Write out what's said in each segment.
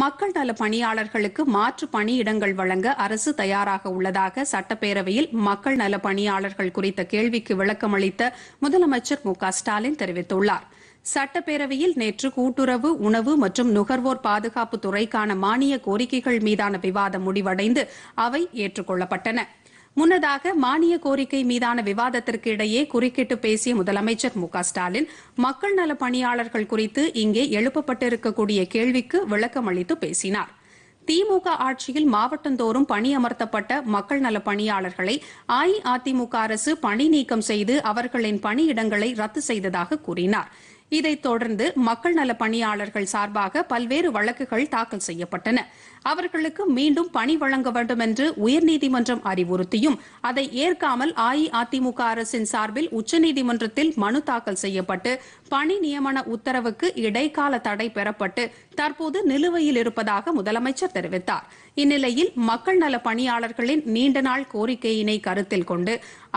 மக்கள் நல பணியாளர்களுக்கு மாற்று பணியிடங்கள் வழங்க அரசு தயாராக உள்ளதாக சட்டப்பேரவையில் மக்கள் நல பணியாளர்கள் குறித்த கேள்விக்கு விளக்கமளித்த முதலமைச்சர் மு ஸ்டாலின் தெரிவித்துள்ளார் சட்டப்பேரவையில் நேற்று கூட்டுறவு உணவு மற்றும் நுகர்வோர் பாதுகாப்பு துறைக்கான மானிய கோரிக்கைகள் மீதான விவாதம் முடிவடைந்து அவை ஏற்றுக்கொள்ளப்பட்டன முன்னதாக மானிய கோரிக்கை மீதான விவாதத்திற்கு இடையே குறுக்கிட்டு பேசிய முதலமைச்சர் மு ஸ்டாலின் மக்கள் நல பணியாளர்கள் குறித்து இங்கே எழுப்பப்பட்டிருக்கக்கூடிய கேள்விக்கு விளக்கம் அளித்து பேசினார் திமுக ஆட்சியில் மாவட்டந்தோறும் பணி அமர்த்தப்பட்ட மக்கள் நல பணியாளர்களை அஇஅதிமுக அரசு பணி நீக்கம் செய்து அவர்களின் பணியிடங்களை ரத்து செய்ததாக கூறினாா் இதைத் தொடர்ந்து மக்கள் நல பணியாளர்கள் சார்பாக பல்வேறு வழக்குகள் தாக்கல் செய்யப்பட்டன அவர்களுக்கு மீண்டும் பணி வழங்க வேண்டும் என்று உயர்நீதிமன்றம் அறிவுறுத்தியும் அதை ஏற்காமல் அஇஅதிமுக அரசின் சார்பில் உச்சநீதிமன்றத்தில் மனு தாக்கல் செய்யப்பட்டு பணி நியமன உத்தரவுக்கு இடைக்கால தடை பெறப்பட்டு தற்போது நிலுவையில் இருப்பதாக முதலமைச்சர் தெரிவித்தார் இந்நிலையில் மக்கள் நல பணியாளர்களின் நீண்ட நாள் கோரிக்கையினை கருத்தில் கொண்டு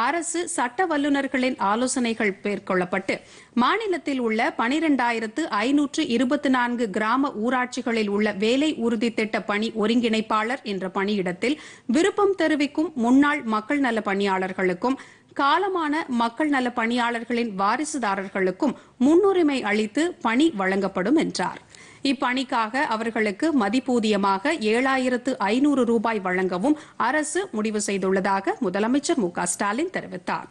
அரசு சட்ட வல்லுநர்களின் ஆலோசனைகள் மேற்கொள்ளப்பட்டு மாநிலத்தில் உள்ள உள்ள பனிரெண்டாயிரத்து ஐநூற்று இருபத்தி நான்கு கிராம ஊராட்சிகளில் உள்ள வேலை உறுதி திட்ட பணி ஒருங்கிணைப்பாளர் என்ற பணியிடத்தில் விருப்பம் தெரிவிக்கும் முன்னாள் மக்கள் நல பணியாளர்களுக்கும் காலமான மக்கள் நல பணியாளர்களின் வாரிசுதாரர்களுக்கும் முன்னுரிமை அளித்து பணி வழங்கப்படும் என்றார் இப்பணிக்காக அவர்களுக்கு மதிப்பூதியமாக ஏழாயிரத்து ஐநூறு ரூபாய் வழங்கவும் அரசு முடிவு செய்துள்ளதாக முதலமைச்சர் மு ஸ்டாலின் தெரிவித்தாா்